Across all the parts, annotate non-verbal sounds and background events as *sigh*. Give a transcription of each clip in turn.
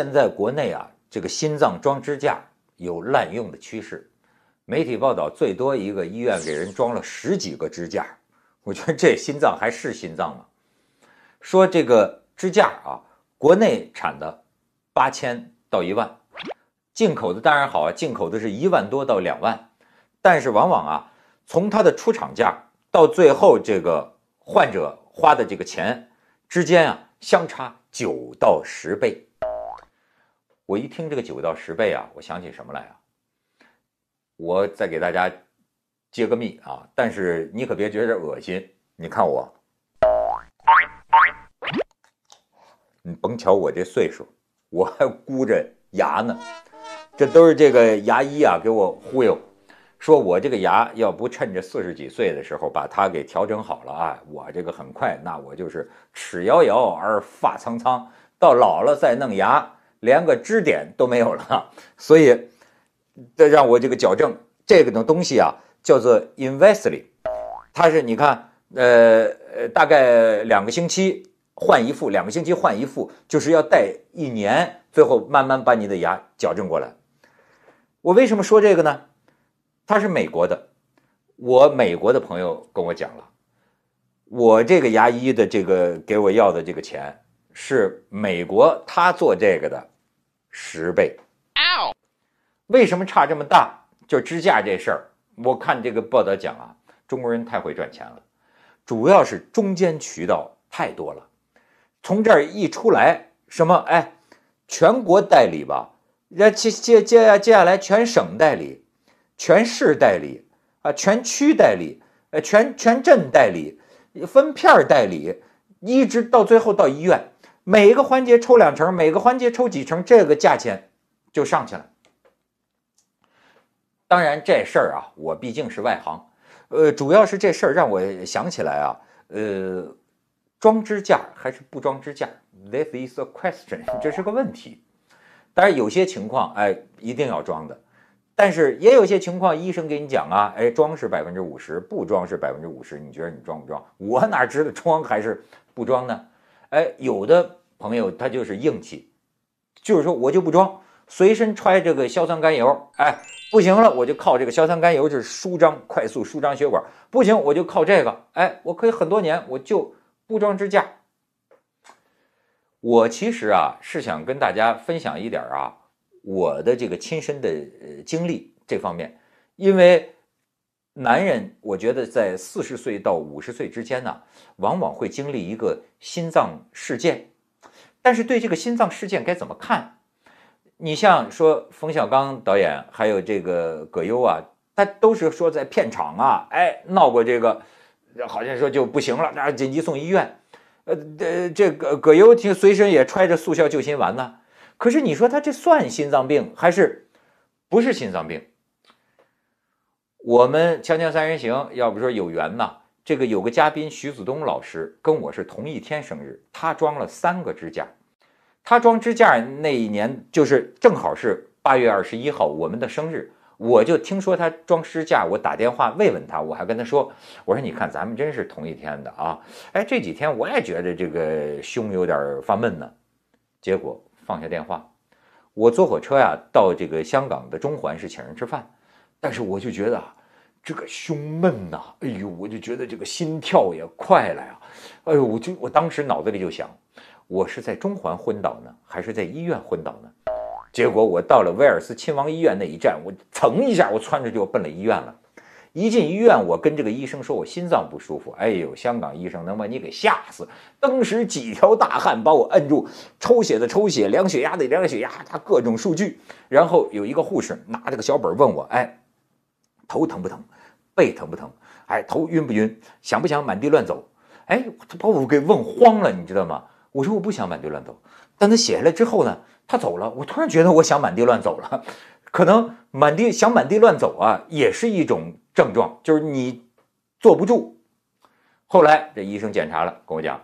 现在国内啊，这个心脏装支架有滥用的趋势。媒体报道最多一个医院给人装了十几个支架，我觉得这心脏还是心脏吗？说这个支架啊，国内产的八千到一万，进口的当然好啊，进口的是一万多到两万，但是往往啊，从它的出厂价到最后这个患者花的这个钱之间啊，相差九到十倍。我一听这个九到十倍啊，我想起什么来啊？我再给大家揭个秘啊，但是你可别觉着恶心。你看我，你甭瞧我这岁数，我还箍着牙呢。这都是这个牙医啊给我忽悠，说我这个牙要不趁着四十几岁的时候把它给调整好了啊，我这个很快，那我就是齿摇摇而发苍苍，到老了再弄牙。连个支点都没有了，所以，这让我这个矫正这个东西啊，叫做 i n v e s t l y 它是你看，呃呃，大概两个星期换一副，两个星期换一副，就是要戴一年，最后慢慢把你的牙矫正过来。我为什么说这个呢？它是美国的，我美国的朋友跟我讲了，我这个牙医的这个给我要的这个钱。是美国他做这个的十倍，为什么差这么大？就支架这事儿，我看这个报道讲啊，中国人太会赚钱了，主要是中间渠道太多了。从这儿一出来，什么哎，全国代理吧，接接接接下来全省代理，全市代理啊，全区代理，呃全全镇代理，分片代理，一直到最后到医院。每一个环节抽两成，每个环节抽几成，这个价钱就上去了。当然这事儿啊，我毕竟是外行，呃，主要是这事儿让我想起来啊，呃，装支架还是不装支架？This is a question，*laughs* 这是个问题。当然有些情况，哎，一定要装的，但是也有些情况，医生给你讲啊，哎，装是百分之五十，不装是百分之五十，你觉得你装不装？我哪知道装还是不装呢？哎，有的。朋友，他就是硬气，就是说我就不装，随身揣这个硝酸甘油，哎，不行了我就靠这个硝酸甘油，就是舒张，快速舒张血管，不行我就靠这个，哎，我可以很多年我就不装支架。我其实啊是想跟大家分享一点啊我的这个亲身的经历这方面，因为男人我觉得在四十岁到五十岁之间呢，往往会经历一个心脏事件。但是对这个心脏事件该怎么看？你像说冯小刚导演，还有这个葛优啊，他都是说在片场啊，哎，闹过这个，好像说就不行了，那紧急送医院。呃，这葛葛优就随身也揣着速效救心丸呢。可是你说他这算心脏病还是不是心脏病？我们《锵锵三人行》，要不说有缘呢。这个有个嘉宾徐子东老师跟我是同一天生日，他装了三个支架。他装支架那一年，就是正好是八月二十一号，我们的生日。我就听说他装支架，我打电话慰问他，我还跟他说：“我说你看咱们真是同一天的啊！哎，这几天我也觉得这个胸有点发闷呢。”结果放下电话，我坐火车呀到这个香港的中环是请人吃饭，但是我就觉得这个胸闷呐，哎呦，我就觉得这个心跳也快了呀，哎呦，我就我当时脑子里就想。我是在中环昏倒呢，还是在医院昏倒呢？结果我到了威尔斯亲王医院那一站，我蹭一下，我窜着就奔了医院了。一进医院，我跟这个医生说：“我心脏不舒服。”哎呦，香港医生能把你给吓死！当时几条大汉把我摁住，抽血的抽血，量血压的量血压，他各种数据。然后有一个护士拿着个小本问我：“哎，头疼不疼？背疼不疼？哎，头晕不晕？想不想满地乱走？”哎，他把我给问慌了，你知道吗？我说我不想满地乱走，但他写下来之后呢，他走了，我突然觉得我想满地乱走了，可能满地想满地乱走啊，也是一种症状，就是你坐不住。后来这医生检查了，跟我讲，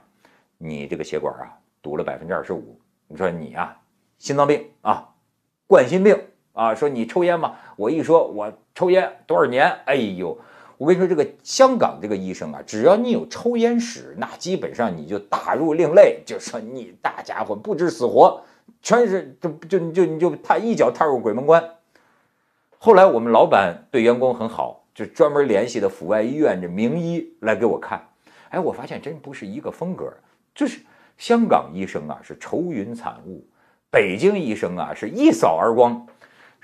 你这个血管啊堵了百分之二十五，你说你啊心脏病啊冠心病啊，说你抽烟吗？我一说我抽烟多少年，哎呦。我跟你说，这个香港这个医生啊，只要你有抽烟史，那基本上你就打入另类，就说你大家伙不知死活，全是就就就你就他一脚踏入鬼门关。后来我们老板对员工很好，就专门联系的阜外医院这名医来给我看。哎，我发现真不是一个风格，就是香港医生啊是愁云惨雾，北京医生啊是一扫而光。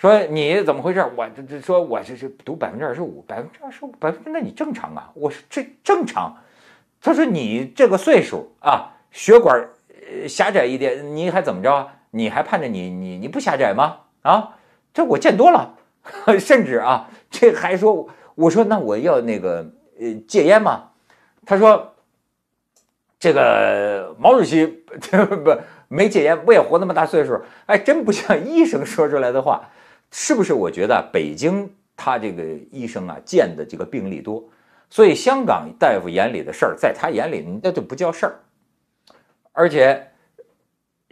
说你怎么回事？我这这说，我这是读百分之二十五，百分之二十五，百分之那你正常啊？我说这正常。他说你这个岁数啊，血管狭窄一点，你还怎么着？你还盼着你你你不狭窄吗？啊，这我见多了。甚至啊，这还说我说那我要那个呃戒烟吗？他说这个毛主席 *laughs* 不不没戒烟，不也活那么大岁数？哎，真不像医生说出来的话。是不是我觉得北京他这个医生啊，见的这个病例多，所以香港大夫眼里的事儿，在他眼里那就不叫事儿。而且，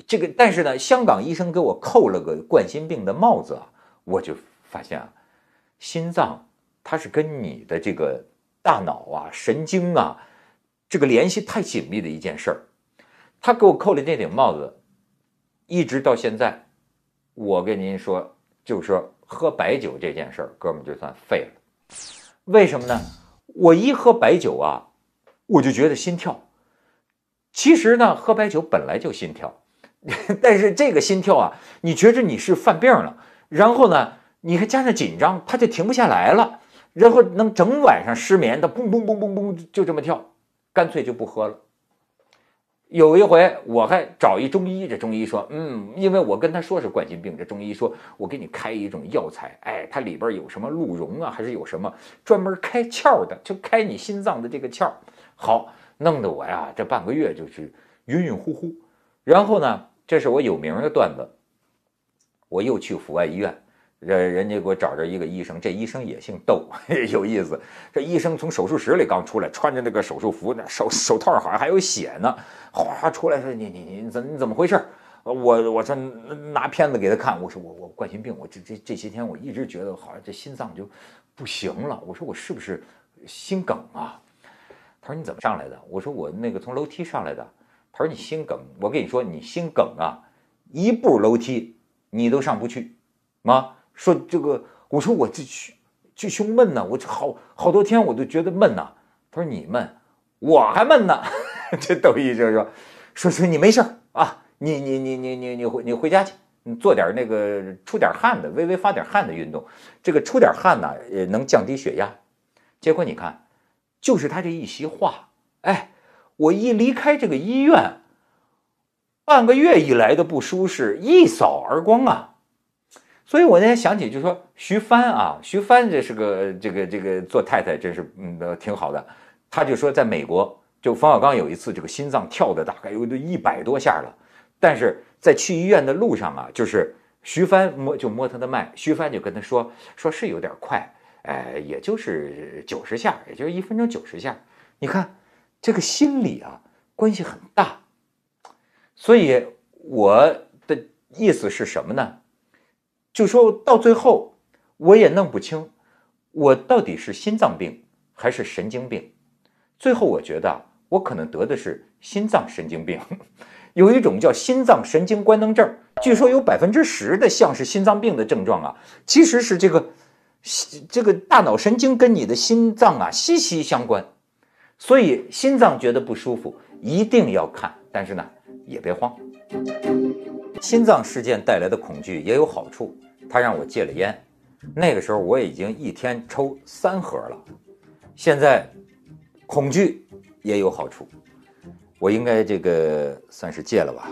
这个但是呢，香港医生给我扣了个冠心病的帽子啊，我就发现啊，心脏它是跟你的这个大脑啊、神经啊，这个联系太紧密的一件事儿。他给我扣了那顶帽子，一直到现在，我跟您说。就是喝白酒这件事儿，哥们儿就算废了。为什么呢？我一喝白酒啊，我就觉得心跳。其实呢，喝白酒本来就心跳，*laughs* 但是这个心跳啊，你觉着你是犯病了，然后呢，你还加上紧张，它就停不下来了，然后能整晚上失眠的，嘣嘣嘣嘣嘣，就这么跳，干脆就不喝了。有一回，我还找一中医，这中医说，嗯，因为我跟他说是冠心病，这中医说我给你开一种药材，哎，它里边有什么鹿茸啊，还是有什么专门开窍的，就开你心脏的这个窍。好，弄得我呀，这半个月就是晕晕乎乎。然后呢，这是我有名的段子，我又去阜外医院。人人家给我找着一个医生，这医生也姓窦，*laughs* 有意思。这医生从手术室里刚出来，穿着那个手术服，那手手套好像还有血呢。哗，出来说你你你怎你怎么回事？我我说拿片子给他看，我说我我冠心病，我这这这些天我一直觉得好像这心脏就不行了。我说我是不是心梗啊？他说你怎么上来的？我说我那个从楼梯上来的。他说你心梗，我跟你说你心梗啊，一步楼梯你都上不去吗？说这个，我说我这胸，这胸闷呐，我好好多天我都觉得闷呐。他说你闷，我还闷呢。*laughs* 这窦医生说，说说你没事啊，你你你你你你回你回家去，你做点那个出点汗的，微微发点汗的运动，这个出点汗呢，也能降低血压。结果你看，就是他这一席话，哎，我一离开这个医院，半个月以来的不舒适一扫而光啊。所以我那在想起，就说徐帆啊，徐帆这是个这个这个做太太真是嗯挺好的。他就说在美国，就冯小刚有一次这个心脏跳的大概有一百多下了，但是在去医院的路上啊，就是徐帆摸就摸他的脉，徐帆就跟他说说，是有点快，哎，也就是九十下，也就是一分钟九十下。你看这个心理啊，关系很大。所以我的意思是什么呢？就说到最后，我也弄不清，我到底是心脏病还是神经病。最后我觉得，我可能得的是心脏神经病，*laughs* 有一种叫心脏神经官能症，据说有百分之十的像是心脏病的症状啊，其实是这个这个大脑神经跟你的心脏啊息息相关，所以心脏觉得不舒服一定要看，但是呢也别慌。心脏事件带来的恐惧也有好处，他让我戒了烟。那个时候我已经一天抽三盒了，现在，恐惧也有好处，我应该这个算是戒了吧。